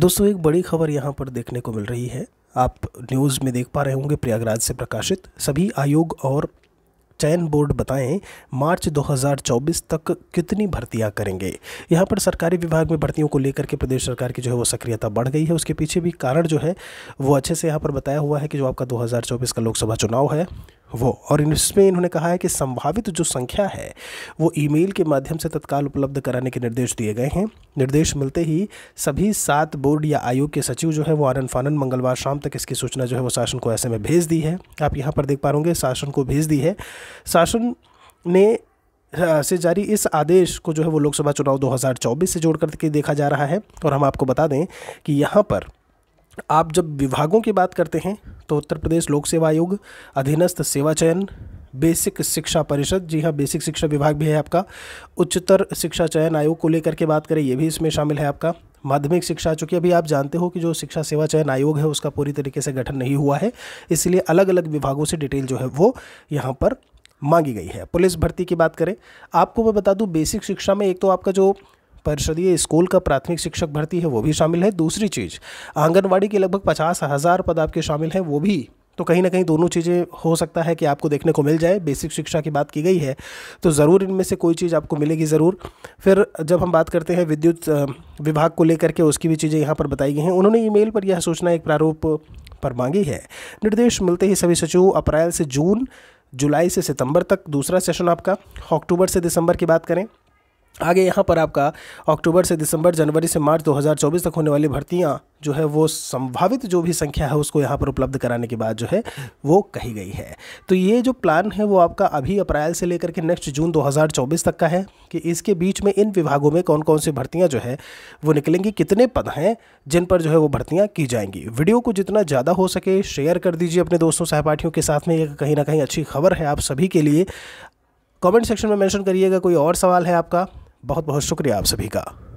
दोस्तों एक बड़ी खबर यहाँ पर देखने को मिल रही है आप न्यूज़ में देख पा रहे होंगे प्रयागराज से प्रकाशित सभी आयोग और चयन बोर्ड बताएं मार्च 2024 तक कितनी भर्तियां करेंगे यहां पर सरकारी विभाग में भर्तियों को लेकर के प्रदेश सरकार की जो है वो सक्रियता बढ़ गई है उसके पीछे भी कारण जो है वो अच्छे से यहां पर बताया हुआ है कि जो आपका 2024 का लोकसभा चुनाव है वो और इसमें इन्होंने कहा है कि संभावित जो संख्या है वो ईमेल के माध्यम से तत्काल उपलब्ध कराने के निर्देश दिए गए हैं निर्देश मिलते ही सभी सात बोर्ड या आयोग के सचिव जो है वो आनंद फानंद मंगलवार शाम तक इसकी सूचना जो है वो शासन को ऐसे में भेज दी है आप यहाँ पर देख पा रहे शासन को भेज दी है शासन ने से जारी इस आदेश को जो है वो लोकसभा चुनाव 2024 से जोड़ करके देखा जा रहा है और हम आपको बता दें कि यहाँ पर आप जब विभागों की बात करते हैं तो उत्तर प्रदेश लोक सेवा आयोग अधीनस्थ सेवा चयन बेसिक शिक्षा परिषद जी हाँ बेसिक शिक्षा विभाग भी है आपका उच्चतर शिक्षा चयन आयोग को लेकर के बात करें ये भी इसमें शामिल है आपका माध्यमिक शिक्षा चूँकि अभी आप जानते हो कि जो शिक्षा सेवा चयन आयोग है उसका पूरी तरीके से गठन नहीं हुआ है इसलिए अलग अलग विभागों से डिटेल जो है वो यहाँ पर मांगी गई है पुलिस भर्ती की बात करें आपको मैं बता दूँ बेसिक शिक्षा में एक तो आपका जो परिषदीय स्कूल का प्राथमिक शिक्षक भर्ती है वो भी शामिल है दूसरी चीज़ आंगनबाड़ी के लगभग पचास हज़ार पद आपके शामिल हैं वो भी तो कहीं ना कहीं दोनों चीज़ें हो सकता है कि आपको देखने को मिल जाए बेसिक शिक्षा की बात की गई है तो ज़रूर इनमें से कोई चीज़ आपको मिलेगी ज़रूर फिर जब हम बात करते हैं विद्युत विभाग को लेकर के उसकी भी चीज़ें यहाँ पर बताई गई हैं उन्होंने ईमेल पर यह सूचना एक प्रारूप पर मांगी है निर्देश मिलते ही सभी सचिव अप्रैल से जून जुलाई से सितंबर तक दूसरा सेशन आपका अक्टूबर से दिसंबर की बात करें आगे यहाँ पर आपका अक्टूबर से दिसंबर जनवरी से मार्च 2024 तक होने वाली भर्तियाँ जो है वो संभावित जो भी संख्या है उसको यहाँ पर उपलब्ध कराने के बाद जो है वो कही गई है तो ये जो प्लान है वो आपका अभी अप्रैल से लेकर के नेक्स्ट जून 2024 तक का है कि इसके बीच में इन विभागों में कौन कौन सी भर्तियाँ जो है वो निकलेंगी कितने पद हैं जिन पर जो है वो भर्तियाँ की जाएंगी वीडियो को जितना ज़्यादा हो सके शेयर कर दीजिए अपने दोस्तों सहपाठियों के साथ में ये कहीं ना कहीं अच्छी खबर है आप सभी के लिए कमेंट सेक्शन में मेंशन करिएगा कोई और सवाल है आपका बहुत बहुत शुक्रिया आप सभी का